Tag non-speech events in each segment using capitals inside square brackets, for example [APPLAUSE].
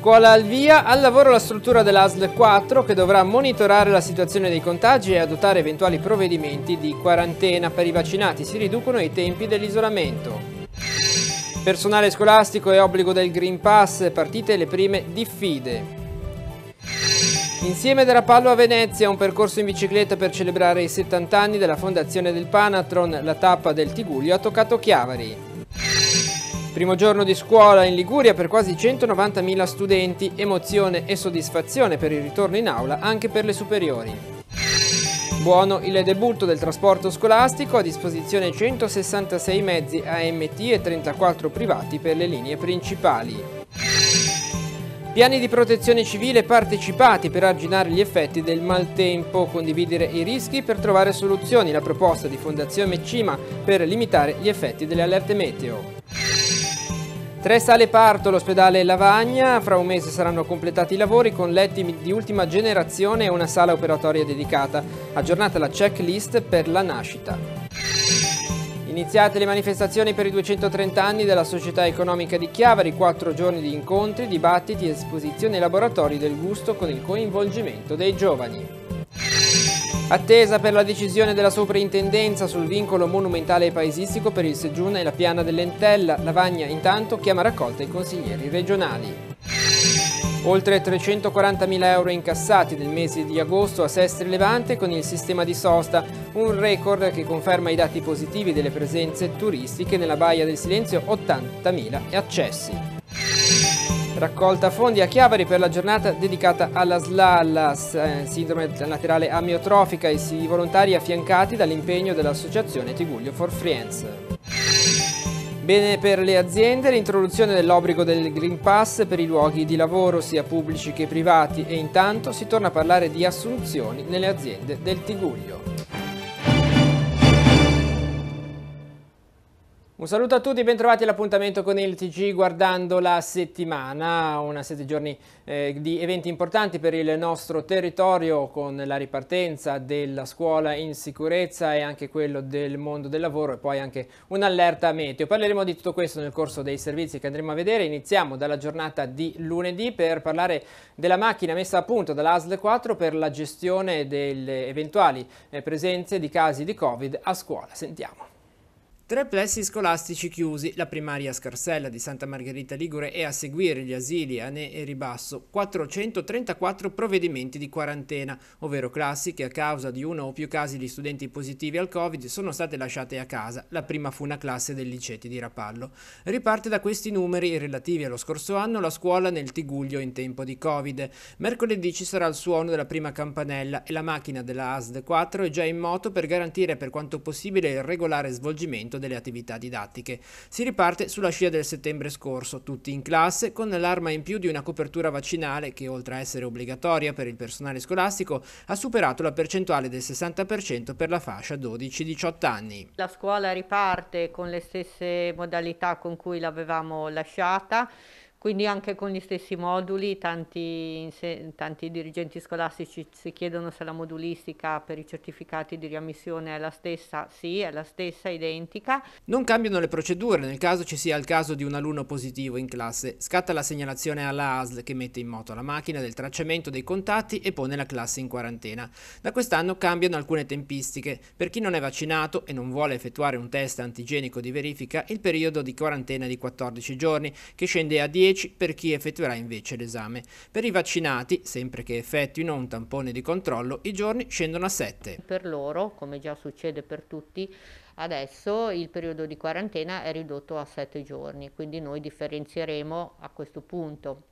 Scuola al via, al lavoro la struttura dell'ASL 4 che dovrà monitorare la situazione dei contagi e adottare eventuali provvedimenti di quarantena per i vaccinati. Si riducono i tempi dell'isolamento. Personale scolastico e obbligo del Green Pass, partite le prime diffide. Insieme della Pallo a Venezia, un percorso in bicicletta per celebrare i 70 anni della fondazione del Panatron, la tappa del Tiguglio ha toccato Chiavari. Primo giorno di scuola in Liguria per quasi 190.000 studenti, emozione e soddisfazione per il ritorno in aula anche per le superiori. Buono il debutto del trasporto scolastico, a disposizione 166 mezzi AMT e 34 privati per le linee principali. Piani di protezione civile partecipati per arginare gli effetti del maltempo, condividere i rischi per trovare soluzioni, la proposta di Fondazione Cima per limitare gli effetti delle allerte meteo. Tre sale parto l'ospedale Lavagna, fra un mese saranno completati i lavori con letti di ultima generazione e una sala operatoria dedicata. Aggiornata la checklist per la nascita. Iniziate le manifestazioni per i 230 anni della Società Economica di Chiavari, quattro giorni di incontri, dibattiti, esposizioni e laboratori del gusto con il coinvolgimento dei giovani. Attesa per la decisione della soprintendenza sul vincolo monumentale e paesistico per il Segiun e la piana dell'Entella, Lavagna intanto chiama raccolta i consiglieri regionali. Oltre 340.000 euro incassati nel mese di agosto a Sestri Levante con il sistema di sosta, un record che conferma i dati positivi delle presenze turistiche nella Baia del Silenzio 80.000 e accessi. Raccolta fondi a Chiavari per la giornata dedicata alla SLALLAS, eh, sindrome laterale amiotrofica, e i volontari affiancati dall'impegno dell'associazione Tiguglio for Friends. Bene per le aziende l'introduzione dell'obbligo del Green Pass per i luoghi di lavoro sia pubblici che privati e intanto si torna a parlare di assunzioni nelle aziende del Tiguglio. Un saluto a tutti, bentrovati all'appuntamento con il TG guardando la settimana, una sette giorni eh, di eventi importanti per il nostro territorio con la ripartenza della scuola in sicurezza e anche quello del mondo del lavoro e poi anche un'allerta meteo. Parleremo di tutto questo nel corso dei servizi che andremo a vedere, iniziamo dalla giornata di lunedì per parlare della macchina messa a punto dall'ASL 4 per la gestione delle eventuali eh, presenze di casi di Covid a scuola. Sentiamo. Tre plessi scolastici chiusi, la primaria Scarsella di Santa Margherita Ligure e a seguire gli asili Ane e Ribasso, 434 provvedimenti di quarantena, ovvero classi che a causa di uno o più casi di studenti positivi al Covid sono state lasciate a casa, la prima fu una classe del Liceti di Rapallo. Riparte da questi numeri relativi allo scorso anno la scuola nel Tiguglio in tempo di Covid. Mercoledì ci sarà il suono della prima campanella e la macchina della ASD 4 è già in moto per garantire per quanto possibile il regolare svolgimento delle attività didattiche. Si riparte sulla scia del settembre scorso, tutti in classe, con l'arma in più di una copertura vaccinale che, oltre a essere obbligatoria per il personale scolastico, ha superato la percentuale del 60% per la fascia 12-18 anni. La scuola riparte con le stesse modalità con cui l'avevamo lasciata. Quindi anche con gli stessi moduli, tanti, tanti, dirigenti scolastici si chiedono se la modulistica per i certificati di riammissione è la stessa. Sì, è la stessa, identica. Non cambiano le procedure nel caso ci sia il caso di un alunno positivo in classe. Scatta la segnalazione alla ASL che mette in moto la macchina del tracciamento dei contatti e pone la classe in quarantena. Da quest'anno cambiano alcune tempistiche. Per chi non è vaccinato e non vuole effettuare un test antigenico di verifica, il periodo di quarantena è di 14 giorni, che scende a 10 10 per chi effettuerà invece l'esame. Per i vaccinati, sempre che effettuino un tampone di controllo, i giorni scendono a 7. Per loro, come già succede per tutti, Adesso il periodo di quarantena è ridotto a 7 giorni, quindi noi differenzieremo a questo punto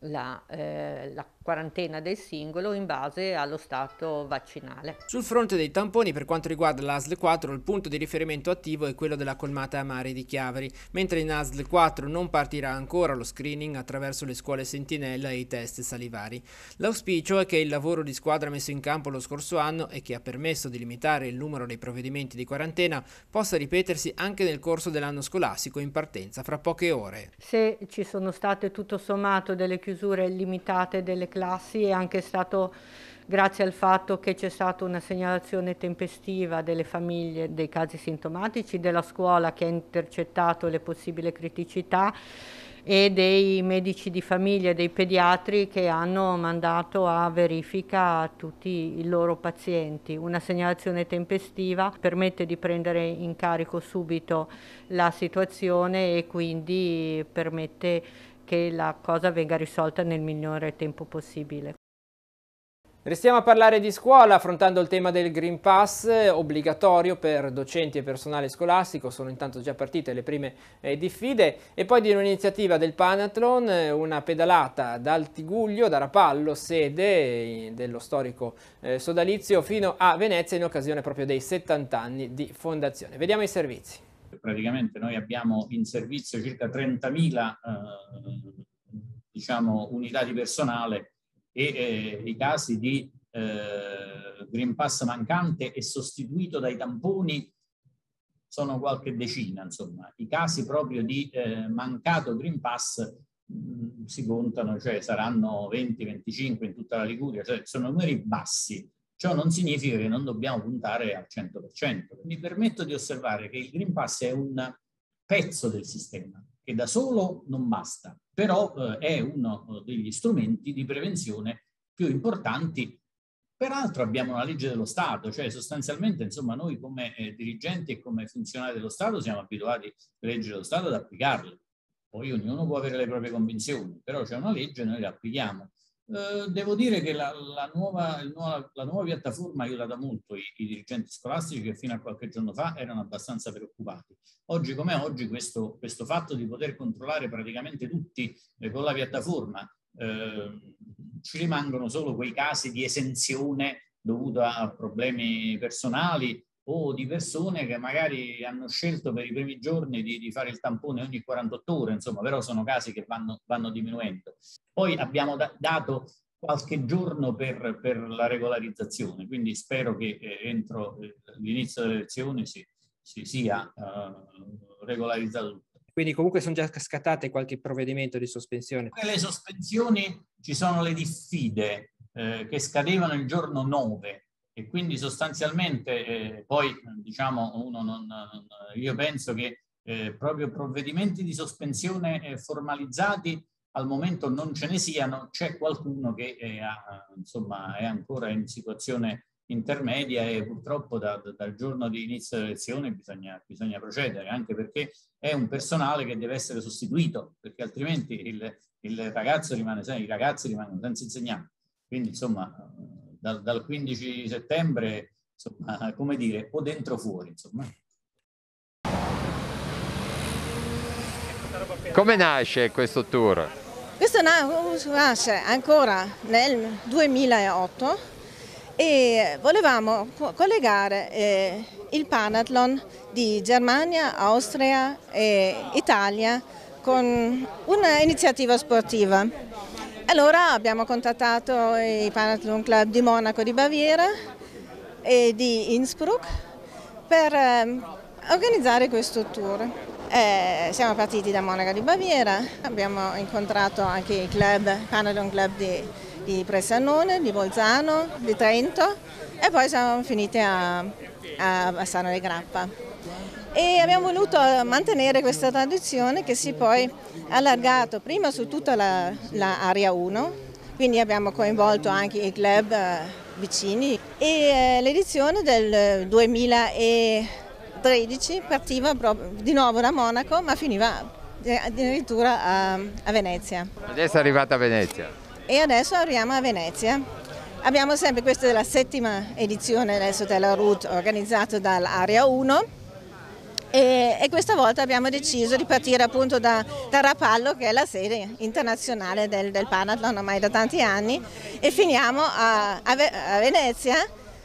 la, eh, la quarantena del singolo in base allo stato vaccinale. Sul fronte dei tamponi, per quanto riguarda l'ASL 4, il punto di riferimento attivo è quello della colmata a mare di Chiavari, mentre in ASL 4 non partirà ancora lo screening attraverso le scuole sentinella e i test salivari. L'auspicio è che il lavoro di squadra messo in campo lo scorso anno e che ha permesso di limitare il numero dei provvedimenti di quarantena possa ripetersi anche nel corso dell'anno scolastico in partenza fra poche ore. Se ci sono state tutto sommato delle chiusure limitate delle classi classi è anche stato grazie al fatto che c'è stata una segnalazione tempestiva delle famiglie dei casi sintomatici, della scuola che ha intercettato le possibili criticità e dei medici di famiglia, dei pediatri che hanno mandato a verifica a tutti i loro pazienti. Una segnalazione tempestiva permette di prendere in carico subito la situazione e quindi permette che la cosa venga risolta nel migliore tempo possibile. Restiamo a parlare di scuola affrontando il tema del Green Pass eh, obbligatorio per docenti e personale scolastico, sono intanto già partite le prime eh, diffide e poi di un'iniziativa del Panathlon, eh, una pedalata dal Tiguglio, da Rapallo, sede eh, dello storico eh, sodalizio fino a Venezia in occasione proprio dei 70 anni di fondazione. Vediamo i servizi. Praticamente noi abbiamo in servizio circa 30.000 eh, diciamo, unità di personale e eh, i casi di eh, Green Pass mancante e sostituito dai tamponi sono qualche decina, insomma. I casi proprio di eh, mancato Green Pass mh, mm, si contano, cioè saranno 20-25 in tutta la Liguria, cioè sono numeri bassi Ciò non significa che non dobbiamo puntare al 100%. Mi permetto di osservare che il Green Pass è un pezzo del sistema che da solo non basta, però eh, è uno eh, degli strumenti di prevenzione più importanti. Peraltro abbiamo una legge dello Stato, cioè sostanzialmente insomma, noi come eh, dirigenti e come funzionari dello Stato siamo abituati alle leggi dello Stato ad applicarle. Poi ognuno può avere le proprie convinzioni, però c'è una legge e noi la applichiamo. Eh, devo dire che la, la, nuova, nuova, la, nuova, piattaforma aiuta da molto i, i, dirigenti scolastici che fino a qualche giorno fa erano abbastanza preoccupati. Oggi come oggi questo, questo fatto di poter controllare praticamente tutti eh, con la piattaforma, eh, ci rimangono solo quei casi di esenzione dovuta a problemi personali o di persone che magari hanno scelto per i primi giorni di, di fare il tampone ogni 48 ore, insomma, però sono casi che vanno, vanno diminuendo. Poi abbiamo da, dato qualche giorno per, per, la regolarizzazione, quindi spero che eh, entro eh, l'inizio delle elezioni si, si sia eh, regolarizzato tutto. Quindi comunque sono già scattate qualche provvedimento di sospensione. Nelle sospensioni ci sono le diffide eh, che scadevano il giorno 9 e quindi sostanzialmente eh, poi diciamo uno non, non io penso che eh, proprio provvedimenti di sospensione eh, formalizzati al momento non ce ne siano, c'è qualcuno che è, eh, insomma, è ancora in situazione intermedia e purtroppo da, da, dal giorno di inizio dell'elezione bisogna, bisogna, procedere, anche perché è un personale che deve essere sostituito, perché altrimenti il, il ragazzo rimane, i ragazzi rimangono senza insegnante. Quindi insomma dal, dal 15 settembre, insomma, come dire, o dentro o fuori, insomma. Come nasce questo tour? Questo nasce ancora nel 2008 e volevamo collegare eh, il Panathlon di Germania, Austria e Italia con un'iniziativa sportiva. Allora abbiamo contattato i Panathlon Club di Monaco, di Baviera e di Innsbruck per ehm, organizzare questo tour. Eh, siamo partiti da Monaco di Baviera, abbiamo incontrato anche i club, Panadon Club di, di Bressanone, di Bolzano, di Trento e poi siamo finiti a, a Bassano di Grappa e abbiamo voluto eh, mantenere questa tradizione che si è poi allargato prima su tutta l'area 1, quindi abbiamo coinvolto anche i club eh, vicini e eh, l'edizione del 2013 partiva di nuovo da Monaco ma finiva addirittura a, a Venezia. Adesso è arrivata a Venezia. E adesso arriviamo a Venezia. Abbiamo sempre, questa è la settima edizione adesso della route organizzata dall'Area 1 e, e, questa volta abbiamo deciso di partire appunto da, da Rapallo che è la sede internazionale del, del Panathlon ormai da tanti anni e finiamo a, a, a Venezia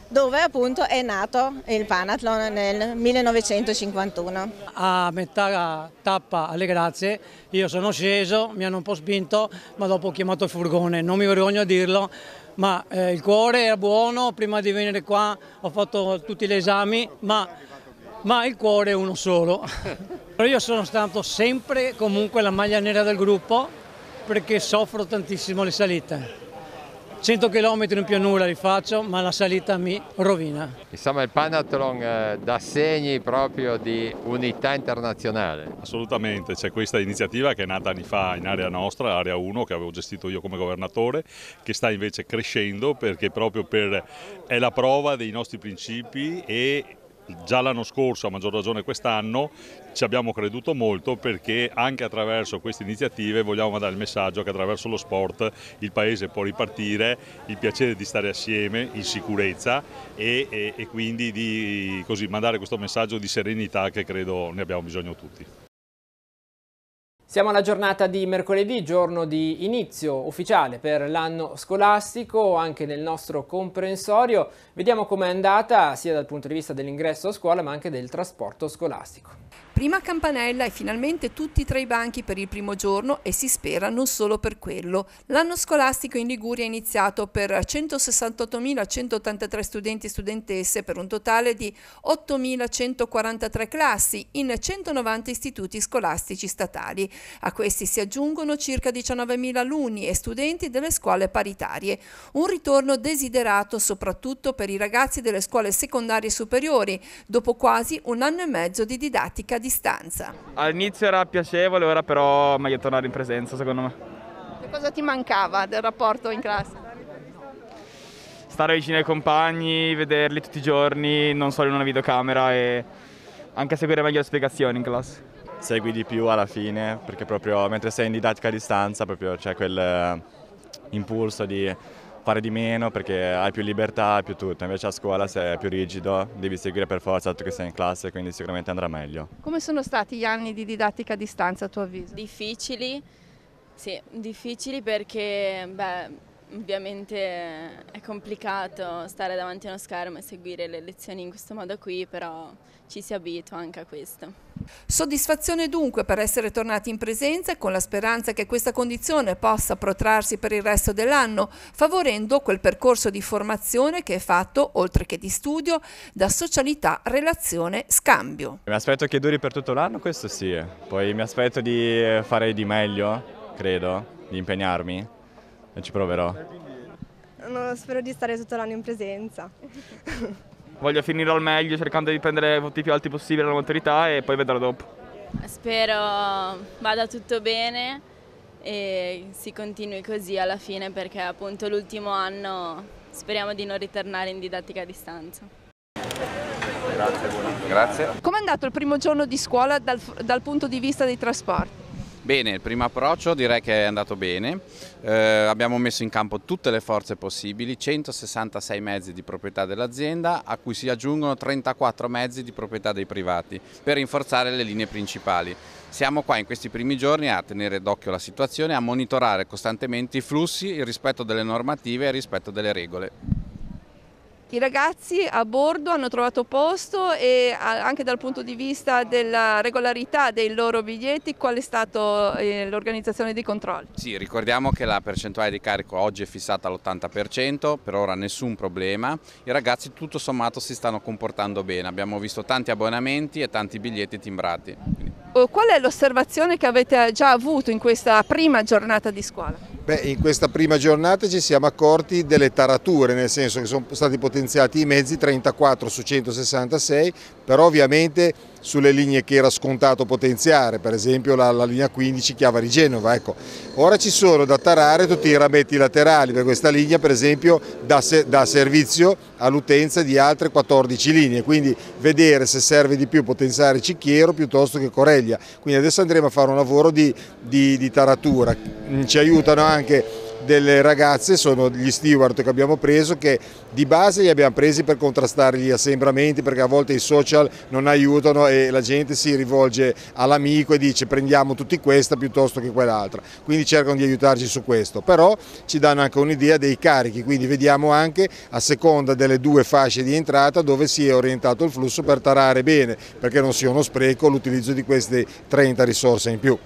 dove appunto è nato il Panathlon nel 1951. A metà tappa alle grazie io sono sceso, mi hanno un po' spinto ma dopo ho chiamato il furgone, non mi vergogno a dirlo ma eh, il cuore era buono, prima di venire qua ho fatto tutti gli esami ma ma il cuore è uno solo. Io sono stato sempre comunque la maglia nera del gruppo perché soffro tantissimo le salite. 100 km in pianura li faccio, ma la salita mi rovina. Insomma il Panathlon eh, dà segni proprio di unità internazionale. Assolutamente, c'è questa iniziativa che è nata anni fa in area nostra, area 1, che avevo gestito io come governatore, che sta invece crescendo perché proprio per, è la prova dei nostri principi e già l'anno scorso, a maggior ragione quest'anno, ci abbiamo creduto molto perché anche attraverso queste iniziative vogliamo mandare il messaggio che attraverso lo sport il paese può ripartire, il piacere di stare assieme in sicurezza e, e, e quindi di così, mandare questo messaggio di serenità che credo ne abbiamo bisogno tutti. Siamo alla giornata di mercoledì, giorno di inizio ufficiale per l'anno scolastico, anche nel nostro comprensorio. Vediamo com'è andata sia dal punto di vista dell'ingresso a scuola ma anche del trasporto scolastico. Prima campanella e finalmente tutti tra i banchi per il primo giorno e si spera non solo per quello. L'anno scolastico in Liguria è iniziato per 168.183 studenti e studentesse per un totale di 8.143 classi in 190 istituti scolastici statali. A questi si aggiungono circa 19.000 alunni e studenti delle scuole paritarie. Un ritorno desiderato soprattutto per i ragazzi delle scuole secondarie superiori dopo quasi un anno e mezzo di didattica distanza? All'inizio era piacevole, ora però meglio tornare in presenza secondo me. Che cosa ti mancava del rapporto in classe? Stare vicino ai compagni, vederli tutti i giorni, non solo in una videocamera e anche seguire meglio le spiegazioni in classe. Segui di più alla fine perché proprio mentre sei in didattica a distanza proprio c'è eh, impulso di fare di meno perché hai più libertà, più tutto, invece a scuola sei più rigido, devi seguire per forza dato che sei in classe, quindi sicuramente andrà meglio. Come sono stati gli anni di didattica a distanza a tuo avviso? Difficili, sì, difficili perché beh, Ovviamente è complicato stare davanti a uno schermo e seguire le lezioni in questo modo qui, però ci si abitua anche a questo. Soddisfazione dunque per essere tornati in presenza e con la speranza che questa condizione possa protrarsi per il resto dell'anno, favorendo quel percorso di formazione che è fatto, oltre che di studio, da socialità, relazione, scambio. Mi aspetto che duri per tutto l'anno, questo sì. Poi mi aspetto di fare di meglio, credo, di impegnarmi e ci proverò. No, spero di stare tutto l'anno in presenza. [LAUGHS] Voglio finire al meglio cercando di prendere i voti più alti possibili alla maturità e poi vedrò dopo. Spero vada tutto bene e si continui così alla fine perché appunto l'ultimo anno speriamo di non ritornare in didattica a distanza. Grazie, buona. Grazie. Com'è andato il primo giorno di scuola dal, dal punto di vista dei trasporti? Bene, il primo approccio direi che è andato bene, eh, abbiamo messo in campo tutte le forze possibili, 166 mezzi di proprietà dell'azienda a cui si aggiungono 34 mezzi di proprietà dei privati per rinforzare le linee principali. Siamo qua in questi primi giorni a tenere d'occhio la situazione, a monitorare costantemente i flussi, il rispetto delle normative e il rispetto delle regole. I ragazzi a bordo hanno trovato posto e anche dal punto di vista della regolarità dei loro biglietti qual è stata eh, l'organizzazione dei controlli? Sì, ricordiamo che la percentuale di carico oggi è fissata all'80%, per ora nessun problema, i ragazzi tutto sommato si stanno comportando bene, abbiamo visto tanti abbonamenti e tanti biglietti timbrati. Eh, qual è l'osservazione che avete già avuto in questa prima giornata di scuola? Beh, in questa prima giornata ci siamo accorti delle tarature, nel senso che sono stati potenziati i mezzi 34 su 166, però ovviamente sulle linee che era scontato potenziare, per esempio la, la linea 15 Chiavari-Genova. Ecco. Ora ci sono da tarare tutti i rametti laterali, per questa linea per esempio dà, se, dà servizio all'utenza di altre 14 linee, quindi vedere se serve di più potenziare Cicchiero piuttosto che Coreglia. Quindi adesso andremo a fare un lavoro di, di, di taratura, ci aiutano anche delle ragazze sono gli steward che abbiamo preso che di base li abbiamo presi per contrastare gli assembramenti perché a volte i social non aiutano e la gente si rivolge all'amico e dice prendiamo tutti questa piuttosto che quell'altra quindi cercano di aiutarci su questo però ci danno anche un'idea dei carichi quindi vediamo anche a seconda delle due fasce di entrata dove si è orientato il flusso per tarare bene perché non sia uno spreco l'utilizzo di queste 30 risorse in più.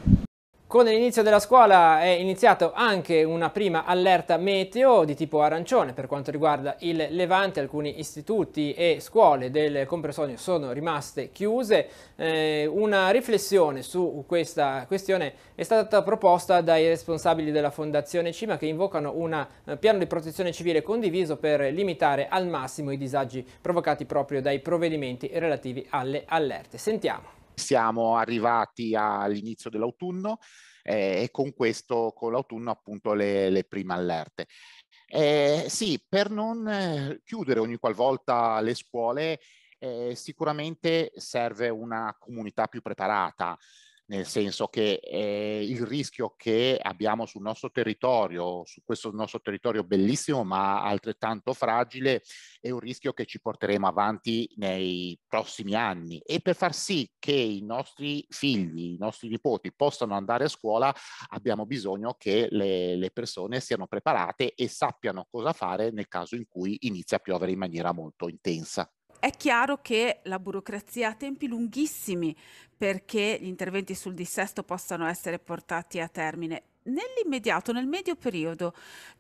Con l'inizio della scuola è iniziato anche una prima allerta meteo di tipo arancione per quanto riguarda il Levante, alcuni istituti e scuole del Compresogno sono rimaste chiuse. Eh, una riflessione su questa questione è stata proposta dai responsabili della Fondazione Cima che invocano un piano di protezione civile condiviso per limitare al massimo i disagi provocati proprio dai provvedimenti relativi alle allerte. Sentiamo. Siamo arrivati all'inizio dell'autunno eh, e con questo, con l'autunno appunto le, le prime allerte. Eh, sì, per non eh, chiudere ogni qualvolta le scuole, eh, sicuramente serve una comunità più preparata nel senso che eh, il rischio che abbiamo sul nostro territorio, su questo nostro territorio bellissimo ma altrettanto fragile, è un rischio che ci porteremo avanti nei prossimi anni e per far sì che i nostri figli, i nostri nipoti possano andare a scuola abbiamo bisogno che le, le persone siano preparate e sappiano cosa fare nel caso in cui inizia a piovere in maniera molto intensa è chiaro che la burocrazia ha tempi lunghissimi perché gli interventi sul dissesto possano essere portati a termine. Nell'immediato, nel medio periodo,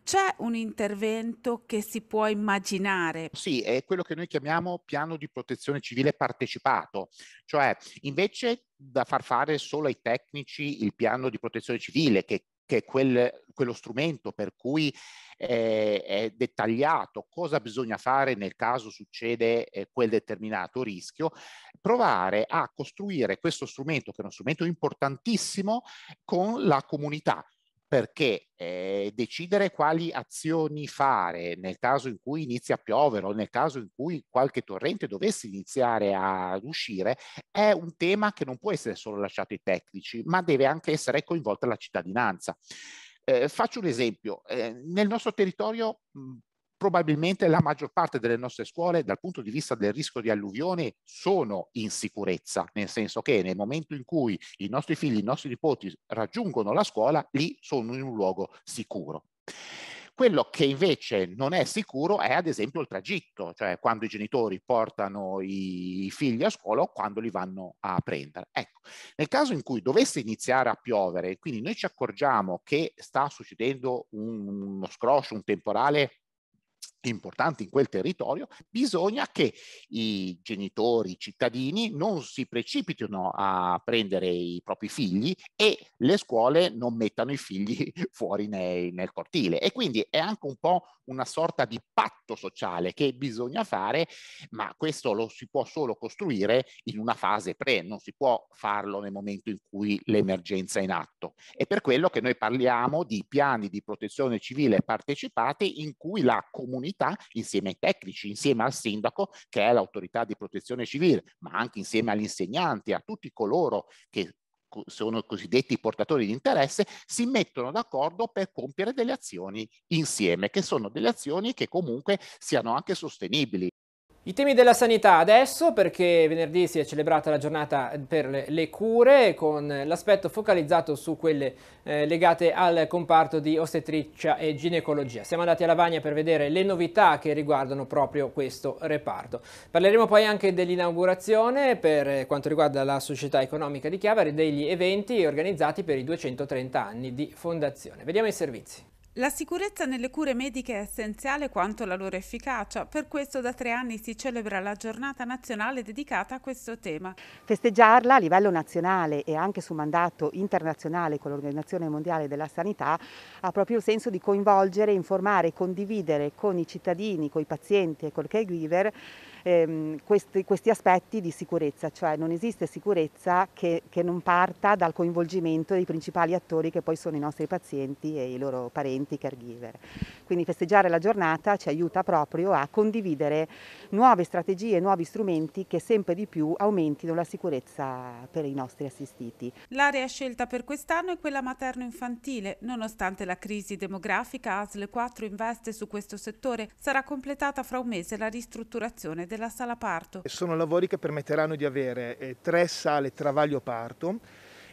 c'è un intervento che si può immaginare? Sì, è quello che noi chiamiamo piano di protezione civile partecipato, cioè invece da far fare solo ai tecnici il piano di protezione civile, che, che è quel, quello strumento per cui eh, è dettagliato cosa bisogna fare nel caso succede eh, quel determinato rischio, provare a costruire questo strumento, che è uno strumento importantissimo, con la comunità perché eh, decidere quali azioni fare nel caso in cui inizia a piovere o nel caso in cui qualche torrente dovesse iniziare ad uscire è un tema che non può essere solo lasciato ai tecnici, ma deve anche essere coinvolta la cittadinanza. Eh, faccio un esempio, eh, nel nostro territorio mh, probabilmente la maggior parte delle nostre scuole dal punto di vista del rischio di alluvione sono in sicurezza, nel senso che nel momento in cui i nostri figli, i nostri nipoti raggiungono la scuola, lì sono in un luogo sicuro. Quello che invece non è sicuro è ad esempio il tragitto, cioè quando i genitori portano i figli a scuola o quando li vanno a prendere. Ecco, nel caso in cui dovesse iniziare a piovere, quindi noi ci accorgiamo che sta succedendo uno scroscio, un temporale importanti in quel territorio, bisogna che i genitori, i cittadini non si precipitino a prendere i propri figli e le scuole non mettano i figli [LAUGHS] fuori nei, nel cortile. E quindi è anche un po' una sorta di patto sociale che bisogna fare, ma questo lo si può solo costruire in una fase pre, non si può farlo nel momento in cui l'emergenza è in atto. È per quello che noi parliamo di piani di protezione civile partecipati in cui la comunità comunità, insieme ai tecnici, insieme al sindaco, che è l'autorità di protezione civile, ma anche insieme agli insegnanti, a tutti coloro che sono cosiddetti portatori di interesse, si mettono d'accordo per compiere delle azioni insieme, che sono delle azioni che comunque siano anche sostenibili. I temi della sanità adesso, perché venerdì si è celebrata la giornata per le cure, con l'aspetto focalizzato su quelle eh, legate al comparto di ostetricia e ginecologia. Siamo andati a Lavagna per vedere le novità che riguardano proprio questo reparto. Parleremo poi anche dell'inaugurazione per eh, quanto riguarda la società economica di Chiavari, degli eventi organizzati per i 230 anni di fondazione. Vediamo i servizi. La sicurezza nelle cure mediche è essenziale quanto la loro efficacia, per questo da tre anni si celebra la giornata nazionale dedicata a questo tema. Festeggiarla a livello nazionale e anche su mandato internazionale con l'Organizzazione Mondiale della Sanità ha proprio il senso di coinvolgere, informare, condividere con i cittadini, con i pazienti e col caregiver ehm, questi, questi, aspetti di sicurezza, cioè non esiste sicurezza che, che non parta dal coinvolgimento dei principali attori che poi sono i nostri pazienti e i loro parenti, caregiver. Quindi festeggiare la giornata ci aiuta proprio a condividere nuove strategie, nuovi strumenti che sempre di più aumentino la sicurezza per i nostri assistiti. L'area scelta per quest'anno è quella materno-infantile. Nonostante la crisi demografica, ASL 4 investe su questo settore. Sarà completata fra un mese la ristrutturazione della della sala parto. Sono lavori che permetteranno di avere eh, tre sale travaglio parto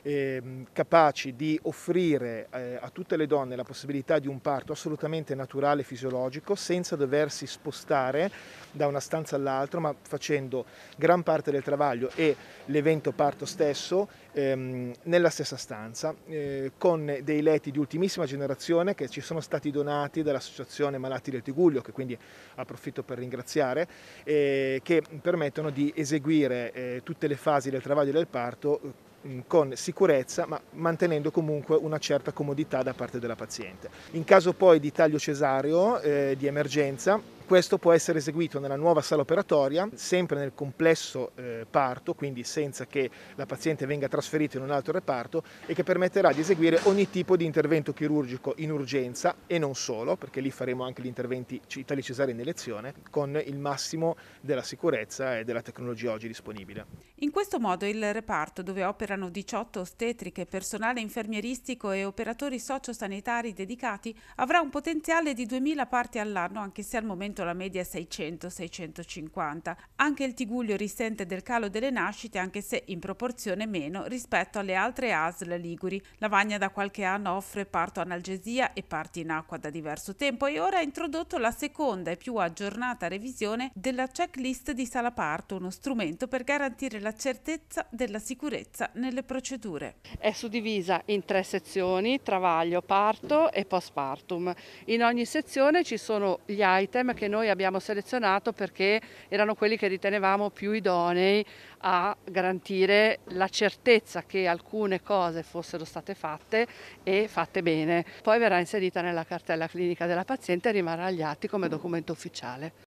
eh, capaci di offrire eh, a tutte le donne la possibilità di un parto assolutamente naturale e fisiologico senza doversi spostare da una stanza all'altra ma facendo gran parte del travaglio e l'evento parto stesso ehm, nella stessa stanza eh, con dei letti di ultimissima generazione che ci sono stati donati dall'associazione Malati del Tiguglio che quindi approfitto per ringraziare eh, che permettono di eseguire eh, tutte le fasi del travaglio del parto eh, Mm, con sicurezza ma mantenendo comunque una certa comodità da parte della paziente. In caso poi di taglio cesareo eh, di emergenza questo può essere eseguito nella nuova sala operatoria, sempre nel complesso eh, parto, quindi senza che la paziente venga trasferita in un altro reparto e che permetterà di eseguire ogni tipo di intervento chirurgico in urgenza e non solo, perché lì faremo anche gli interventi cesare in elezione con il massimo della sicurezza e della tecnologia oggi disponibile. In questo modo il reparto dove operano 18 ostetriche, personale infermieristico e operatori sociosanitari dedicati avrà un potenziale di 2000 parti all'anno, anche se al momento la media è 600-650. Anche il Tiguglio risente del calo delle nascite, anche se in proporzione meno rispetto alle altre ASL liguri. Lavagna da qualche anno offre parto analgesia e parti in acqua da diverso tempo e ora ha introdotto la seconda e più aggiornata revisione della checklist di sala parto, uno strumento per garantire la certezza della sicurezza nelle procedure. È suddivisa in tre sezioni, travaglio, parto e postpartum. In ogni sezione ci sono gli item che che noi abbiamo selezionato perché erano quelli che ritenevamo più idonei a garantire la certezza che alcune cose fossero state fatte e fatte bene. Poi verrà inserita nella cartella clinica della paziente e rimarrà agli atti come documento ufficiale.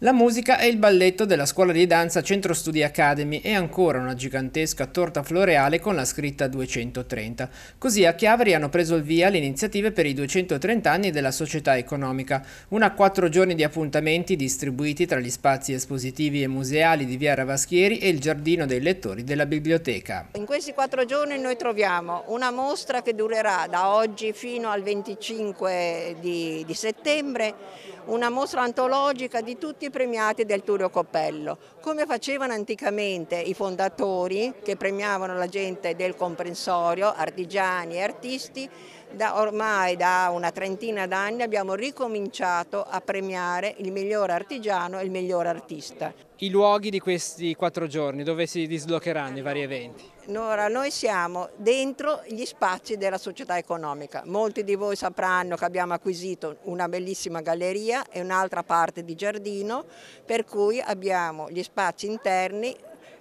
La musica e il balletto della scuola di danza Centro Studi Academy e ancora una gigantesca torta floreale con la scritta 230. Così a Chiavari hanno preso il via le iniziative per i 230 anni della società economica, una quattro giorni di appuntamenti distribuiti tra gli spazi espositivi e museali di Via Ravaschieri e il giardino dei lettori della biblioteca. In questi quattro giorni noi troviamo una mostra che durerà da oggi fino al 25 di, di settembre, una mostra antologica di tutti i premiati del Turio Coppello, come facevano anticamente i fondatori che premiavano la gente del comprensorio, artigiani e artisti, da ormai da una trentina d'anni abbiamo ricominciato a premiare il miglior artigiano e il miglior artista. I luoghi di questi quattro giorni dove si dislocheranno i vari eventi? Allora, noi siamo dentro gli spazi della società economica. Molti di voi sapranno che abbiamo acquisito una bellissima galleria e un'altra parte di giardino, per cui abbiamo gli spazi interni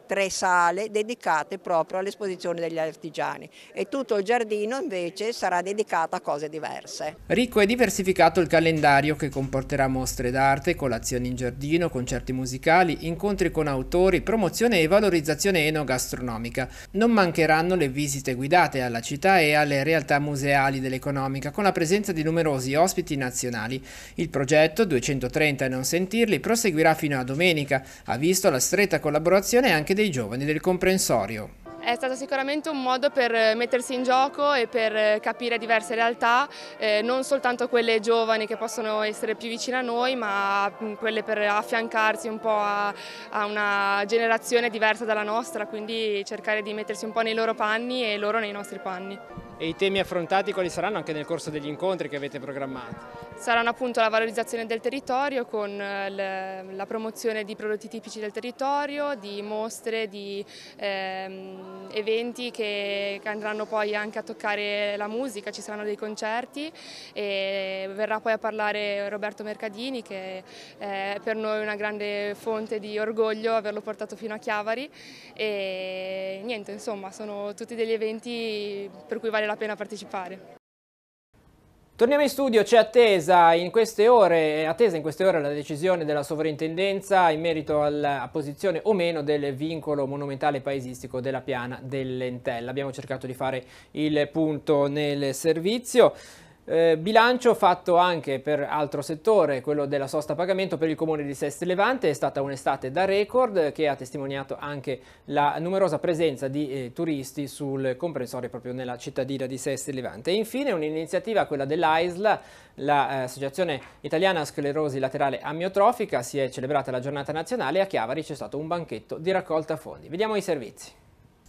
tre sale dedicate proprio all'esposizione degli artigiani e tutto il giardino invece sarà dedicato a cose diverse. Ricco e diversificato il calendario che comporterà mostre d'arte, colazioni in giardino, concerti musicali, incontri con autori, promozione e valorizzazione enogastronomica. Non mancheranno le visite guidate alla città e alle realtà museali dell'economica con la presenza di numerosi ospiti nazionali. Il progetto 230 e non sentirli proseguirà fino a domenica, ha visto la stretta collaborazione anche dei giovani del comprensorio. È stato sicuramente un modo per eh, mettersi in gioco e per eh, capire diverse realtà, eh, non soltanto quelle giovani che possono essere più vicine a noi, ma mm, quelle per affiancarsi un po' a, a una generazione diversa dalla nostra, quindi cercare di mettersi un po' nei loro panni e loro nei nostri panni e i temi affrontati quali saranno anche nel corso degli incontri che avete programmato? Saranno appunto la valorizzazione del territorio con eh, la promozione di prodotti tipici del territorio, di mostre, di ehm, eventi che andranno poi anche a toccare la musica, ci saranno dei concerti e verrà poi a parlare Roberto Mercadini che è eh, per noi una grande fonte di orgoglio averlo portato fino a Chiavari e niente insomma sono tutti degli eventi per cui vale vale la pena partecipare. Torniamo in studio, c'è attesa in queste ore, attesa in queste ore la decisione della sovrintendenza in merito alla posizione o meno del vincolo monumentale paesistico della piana dell'Entella. Abbiamo cercato di fare il punto nel servizio. Eh, bilancio fatto anche per altro settore, quello della sosta a pagamento per il comune di Seste Levante, è stata un'estate da record che ha testimoniato anche la numerosa presenza di eh, turisti sul comprensorio proprio nella cittadina di Seste Levante. E infine un'iniziativa, quella dell'AISLA, l'Associazione eh, Italiana Sclerosi Laterale Amiotrofica, si è celebrata la giornata nazionale e a Chiavari c'è stato un banchetto di raccolta fondi. Vediamo i servizi.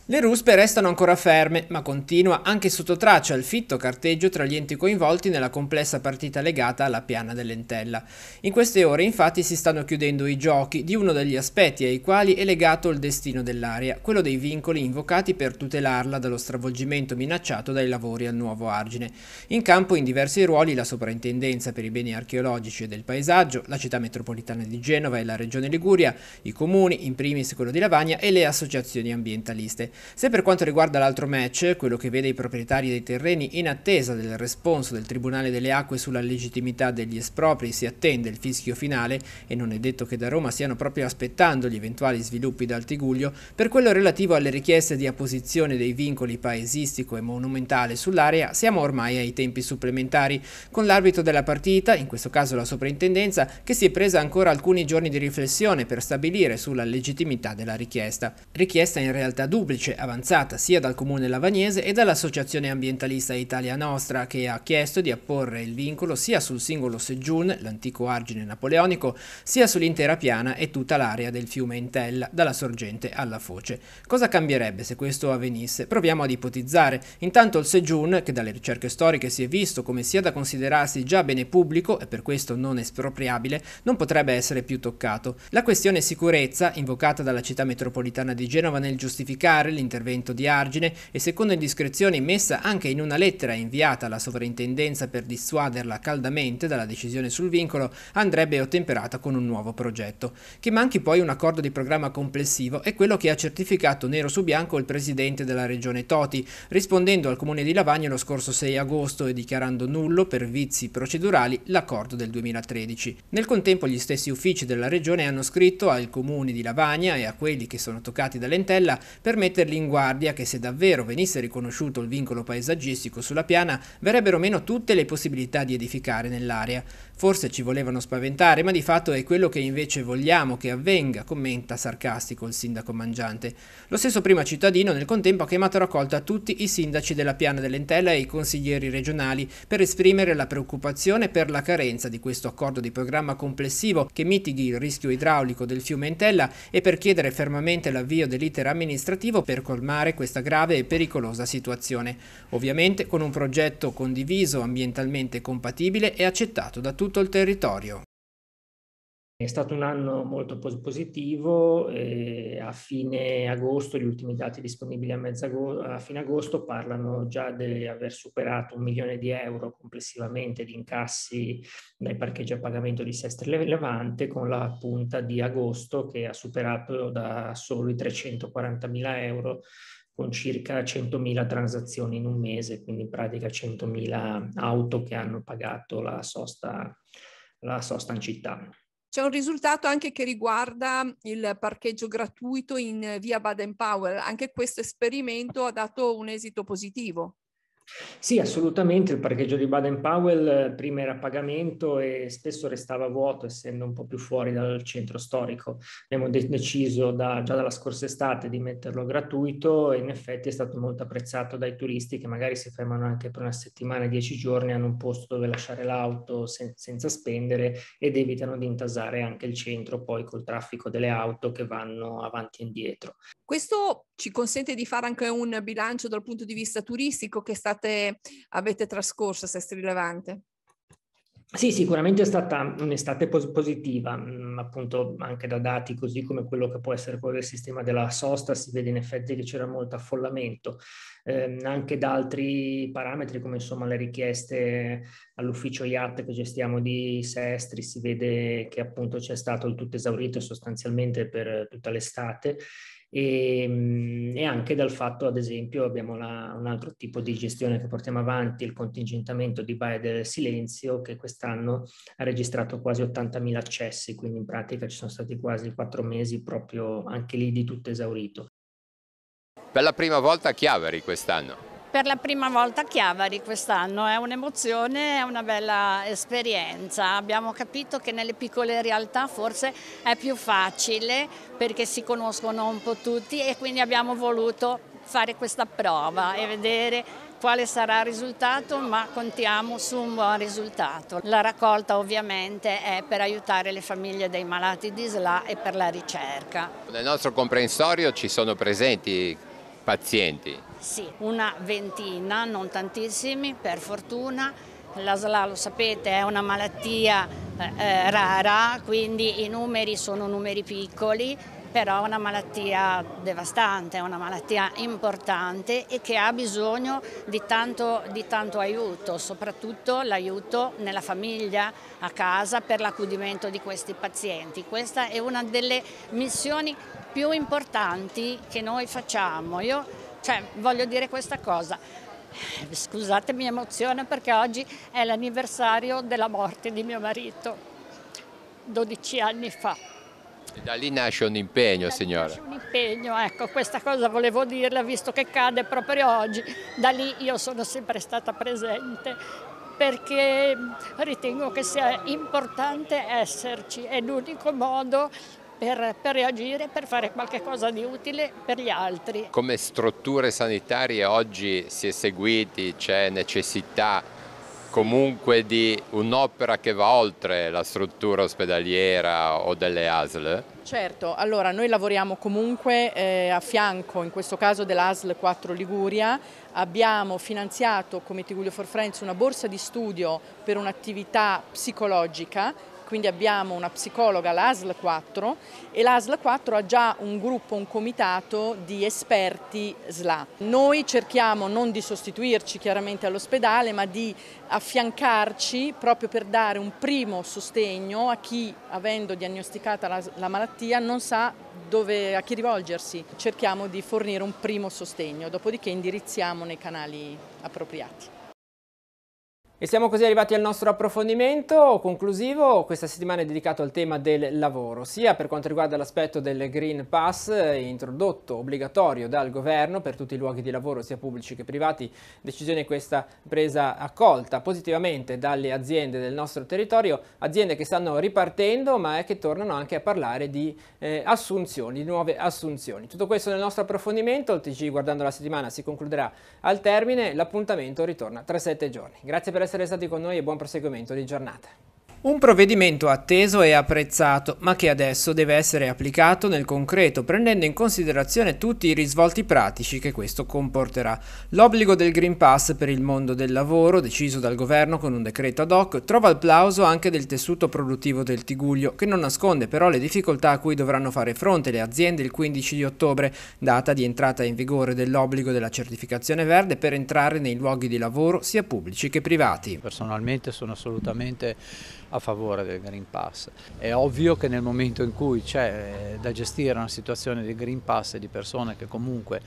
Le ruspe restano ancora ferme, ma continua anche sotto traccia il fitto carteggio tra gli enti coinvolti nella complessa partita legata alla piana dell'entella. In queste ore infatti si stanno chiudendo i giochi di uno degli aspetti ai quali è legato il destino dell'area, quello dei vincoli invocati per tutelarla dallo stravolgimento minacciato dai lavori al nuovo argine. In campo in diversi ruoli la Soprintendenza per i beni archeologici e del paesaggio, la città metropolitana di Genova e la regione Liguria, i comuni, in primis quello di Lavagna e le associazioni ambientaliste. Se per quanto riguarda l'altro match, quello che vede i proprietari dei terreni in attesa del responso del Tribunale delle Acque sulla legittimità degli espropri, si attende il fischio finale e non è detto che da Roma stiano proprio aspettando gli eventuali sviluppi dal Tiguglio, per quello relativo alle richieste di apposizione dei vincoli paesistico e monumentale sull'area, siamo ormai ai tempi supplementari, con l'arbitro della partita, in questo caso la soprintendenza, che si è presa ancora alcuni giorni di riflessione per stabilire sulla legittimità della richiesta. Richiesta in realtà duplice cornice avanzata sia dal comune lavagnese e dall'associazione ambientalista Italia Nostra che ha chiesto di apporre il vincolo sia sul singolo Sejun, l'antico argine napoleonico, sia sull'intera piana e tutta l'area del fiume Intella, dalla sorgente alla foce. Cosa cambierebbe se questo avvenisse? Proviamo ad ipotizzare. Intanto il Sejun, che dalle ricerche storiche si è visto come sia da considerarsi già bene pubblico e per questo non espropriabile, non potrebbe essere più toccato. La questione sicurezza, invocata dalla città metropolitana di Genova nel giustificare l'intervento di Argine e secondo indiscrezioni messa anche in una lettera inviata alla sovrintendenza per dissuaderla caldamente dalla decisione sul vincolo, andrebbe ottemperata con un nuovo progetto. Che manchi poi un accordo di programma complessivo è quello che ha certificato nero su bianco il presidente della regione Toti, rispondendo al comune di Lavagna lo scorso 6 agosto e dichiarando nullo per vizi procedurali l'accordo del 2013. Nel contempo gli stessi uffici della regione hanno scritto al comune di Lavagna e a quelli che sono toccati dall'entella per mettere metterli in guardia che se davvero venisse riconosciuto il vincolo paesaggistico sulla piana verrebbero meno tutte le possibilità di edificare nell'area. Forse ci volevano spaventare, ma di fatto è quello che invece vogliamo che avvenga, commenta sarcastico il sindaco Mangiante. Lo stesso prima cittadino nel contempo ha chiamato a raccolta tutti i sindaci della Piana dell'Entella e i consiglieri regionali per esprimere la preoccupazione per la carenza di questo accordo di programma complessivo che mitighi il rischio idraulico del fiume Entella e per chiedere fermamente l'avvio dell'iter amministrativo per colmare questa grave e pericolosa situazione. Ovviamente con un progetto condiviso, ambientalmente compatibile e accettato da tutti tutto il territorio. È stato un anno molto positivo, eh, a fine agosto, gli ultimi dati disponibili a, a fine agosto parlano già di aver superato un milione di euro complessivamente di incassi dai parcheggi a pagamento di Sestri Levante con la punta di agosto che ha superato da solo i 340 mila euro con circa 100.000 transazioni in un mese, quindi in pratica 100.000 auto che hanno pagato la sosta, la sosta in città. C'è un risultato anche che riguarda il parcheggio gratuito in via Baden Powell. Anche questo esperimento ha dato un esito positivo. Sì, assolutamente. Il parcheggio di Baden Powell eh, prima era a pagamento e spesso restava vuoto, essendo un po' più fuori dal centro storico. Abbiamo de- deciso da, già dalla scorsa estate di metterlo gratuito e in effetti è stato molto apprezzato dai turisti che magari si fermano anche per una settimana, dieci giorni, hanno un posto dove lasciare l'auto sen- senza spendere ed evitano di intasare anche il centro poi col traffico delle auto che vanno avanti e indietro. Questo ci consente di fare anche un bilancio dal punto di vista turistico che è stato state, avete trascorso, se è rilevante? Sì, sicuramente è stata un'estate positiva, mm, appunto anche da dati così come quello che può essere quello del sistema della sosta, si vede in effetti che c'era molto affollamento ehm, anche da altri parametri come insomma le richieste all'ufficio IAT che gestiamo di Sestri, si vede che appunto c'è stato il tutto esaurito sostanzialmente per tutta l'estate e, ehm, e, anche dal fatto, ad esempio, abbiamo la, un altro tipo di gestione che portiamo avanti, il contingentamento di Baia del Silenzio, che quest'anno ha registrato quasi 80.000 accessi, quindi in pratica ci sono stati quasi quattro mesi proprio anche lì di tutto esaurito. Per la prima volta a Chiavari quest'anno. Per la prima volta a Chiavari quest'anno, è un'emozione, è una bella esperienza. Abbiamo capito che nelle piccole realtà forse è più facile perché si conoscono un po' tutti e quindi abbiamo voluto fare questa prova e vedere quale sarà il risultato, ma contiamo su un buon risultato. La raccolta ovviamente è per aiutare le famiglie dei malati di SLA e per la ricerca. Nel nostro comprensorio ci sono presenti pazienti? Sì, una ventina, non tantissimi, per fortuna. La SLA, lo sapete, è una malattia eh, eh, rara, quindi i numeri sono numeri piccoli però è una malattia devastante, è una malattia importante e che ha bisogno di tanto, di tanto aiuto, soprattutto l'aiuto nella famiglia, a casa, per l'accudimento di questi pazienti. Questa è una delle missioni più importanti che noi facciamo. Io cioè, voglio dire questa cosa, scusate mi emoziona perché oggi è l'anniversario della morte di mio marito, 12 anni fa da lì nasce un impegno, signora. Nasce un impegno, ecco, questa cosa volevo dirla visto che cade proprio oggi. Da lì io sono sempre stata presente perché ritengo che sia importante esserci, è l'unico modo per, per, reagire, per fare qualche cosa di utile per gli altri. Come strutture sanitarie oggi si è seguiti, c'è necessità comunque di un'opera che va oltre la struttura ospedaliera o delle ASL? Certo, allora noi lavoriamo comunque eh, a fianco, in questo caso dell'ASL 4 Liguria, abbiamo finanziato come Tiguglio for Friends una borsa di studio per un'attività psicologica quindi abbiamo una psicologa, l'ASL 4, e l'ASL 4 ha già un gruppo, un comitato di esperti SLA. Noi cerchiamo non di sostituirci chiaramente all'ospedale, ma di affiancarci proprio per dare un primo sostegno a chi, avendo diagnosticata la, la malattia, non sa dove, a chi rivolgersi. Cerchiamo di fornire un primo sostegno, dopodiché indirizziamo nei canali appropriati. E siamo così arrivati al nostro approfondimento conclusivo, questa settimana è dedicato al tema del lavoro, sia per quanto riguarda l'aspetto del Green Pass eh, introdotto obbligatorio dal governo per tutti i luoghi di lavoro, sia pubblici che privati, decisione questa presa accolta positivamente dalle aziende del nostro territorio, aziende che stanno ripartendo ma che tornano anche a parlare di eh, assunzioni, di nuove assunzioni. Tutto questo nel nostro approfondimento, il TG guardando la settimana si concluderà al termine, l'appuntamento ritorna tra sette giorni. Grazie per essere stati con noi e buon proseguimento di giornata. Un provvedimento atteso e apprezzato, ma che adesso deve essere applicato nel concreto, prendendo in considerazione tutti i risvolti pratici che questo comporterà. L'obbligo del Green Pass per il mondo del lavoro, deciso dal governo con un decreto ad hoc, trova applauso anche del tessuto produttivo del Tiguglio, che non nasconde però le difficoltà a cui dovranno fare fronte le aziende il 15 di ottobre, data di entrata in vigore dell'obbligo della certificazione verde per entrare nei luoghi di lavoro sia pubblici che privati. Personalmente sono assolutamente a favore del Green Pass. È ovvio che nel momento in cui c'è eh, da gestire una situazione di Green Pass e di persone che comunque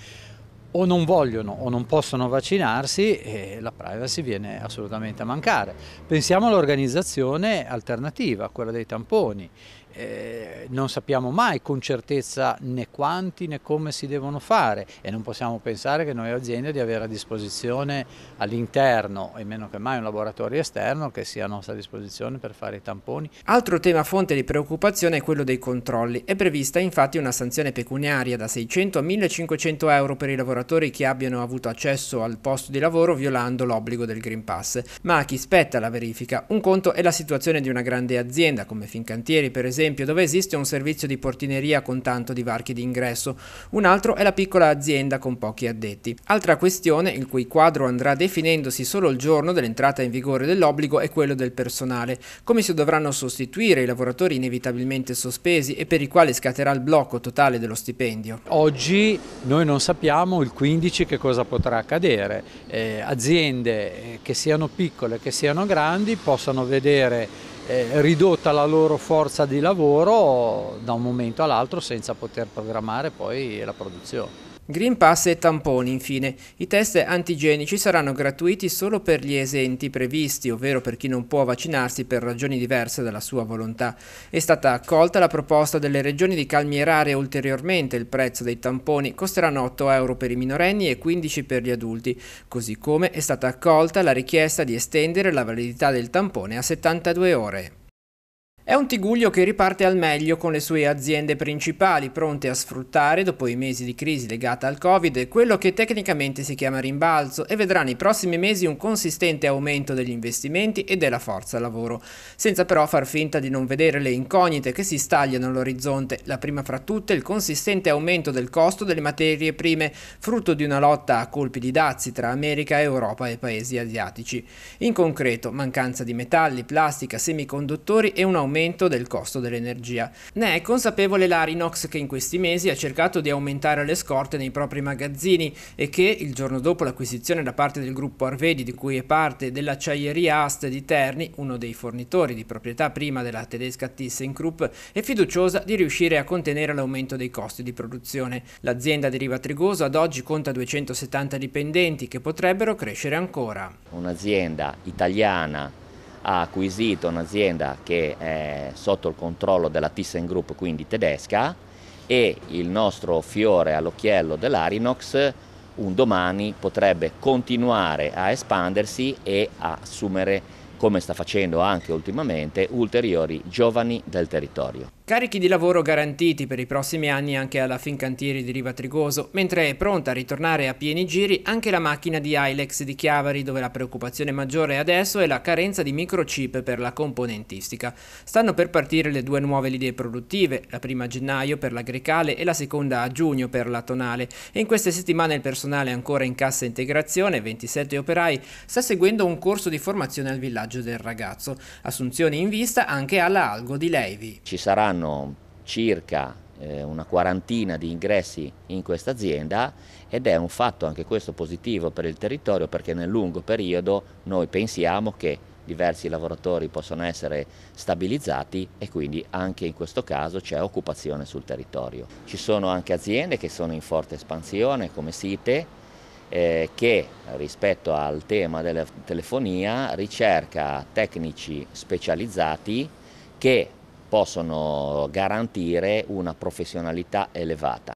o non vogliono o non possono vaccinarsi e eh, la privacy viene assolutamente a mancare. Pensiamo all'organizzazione alternativa, quella dei tamponi eh, non sappiamo mai con certezza né quanti né come si devono fare e non possiamo pensare che noi aziende di avere a disposizione all'interno e meno che mai un laboratorio esterno che sia a nostra disposizione per fare i tamponi. Altro tema fonte di preoccupazione è quello dei controlli. È prevista infatti una sanzione pecuniaria da 600 a 1500 euro per i lavoratori che abbiano avuto accesso al posto di lavoro violando l'obbligo del Green Pass. Ma a chi spetta la verifica? Un conto è la situazione di una grande azienda come Fincantieri per esempio esempio dove esiste un servizio di portineria con tanto di varchi d'ingresso, un altro è la piccola azienda con pochi addetti. Altra questione, il cui quadro andrà definendosi solo il giorno dell'entrata in vigore dell'obbligo, è quello del personale. Come si dovranno sostituire i lavoratori inevitabilmente sospesi e per i quali scatterà il blocco totale dello stipendio? Oggi noi non sappiamo il 15 che cosa potrà accadere. Eh, aziende eh, che siano piccole, che siano grandi, possano vedere eh, ridotta la loro forza di lavoro da un momento all'altro senza poter programmare poi la produzione. Green Pass e tamponi, infine. I test antigenici saranno gratuiti solo per gli esenti previsti, ovvero per chi non può vaccinarsi per ragioni diverse dalla sua volontà. È stata accolta la proposta delle regioni di calmierare ulteriormente il prezzo dei tamponi, costeranno 8 euro per i minorenni e 15 per gli adulti, così come è stata accolta la richiesta di estendere la validità del tampone a 72 ore. È un Tiguglio che riparte al meglio con le sue aziende principali, pronte a sfruttare, dopo i mesi di crisi legata al Covid, quello che tecnicamente si chiama rimbalzo e vedrà nei prossimi mesi un consistente aumento degli investimenti e della forza lavoro, senza però far finta di non vedere le incognite che si stagliano all'orizzonte, la prima fra tutte il consistente aumento del costo delle materie prime, frutto di una lotta a colpi di dazi tra America, Europa e paesi asiatici. In concreto, mancanza di metalli, plastica, semiconduttori e un aumento aumento del costo dell'energia. Ne è consapevole l'Arinox che in questi mesi ha cercato di aumentare le scorte nei propri magazzini e che, il giorno dopo l'acquisizione da parte del gruppo Arvedi, di cui è parte dell'acciaieria Ast di Terni, uno dei fornitori di proprietà prima della tedesca ThyssenKrupp, è fiduciosa di riuscire a contenere l'aumento dei costi di produzione. L'azienda deriva Trigoso ad oggi conta 270 dipendenti che potrebbero crescere ancora. Un'azienda italiana ha acquisito un'azienda che è sotto il controllo della Thyssen Group, quindi tedesca, e il nostro fiore all'occhiello dell'Arinox un domani potrebbe continuare a espandersi e assumere, come sta facendo anche ultimamente, ulteriori giovani del territorio. Carichi di lavoro garantiti per i prossimi anni anche alla Fincantieri di Riva Trigoso, mentre è pronta a ritornare a pieni giri anche la macchina di Ilex di Chiavari, dove la preoccupazione maggiore adesso è la carenza di microchip per la componentistica. Stanno per partire le due nuove linee produttive, la prima a gennaio per l'agricale e la seconda a giugno per la tonale. E in queste settimane il personale ancora in cassa integrazione, 27 operai, sta seguendo un corso di formazione al villaggio del ragazzo. Assunzioni in vista anche alla Algo di Levi. Ci saranno hanno circa eh, una quarantina di ingressi in questa azienda ed è un fatto anche questo positivo per il territorio perché nel lungo periodo noi pensiamo che diversi lavoratori possono essere stabilizzati e quindi anche in questo caso c'è occupazione sul territorio. Ci sono anche aziende che sono in forte espansione come Site eh, che rispetto al tema della telefonia ricerca tecnici specializzati che possono garantire una professionalità elevata.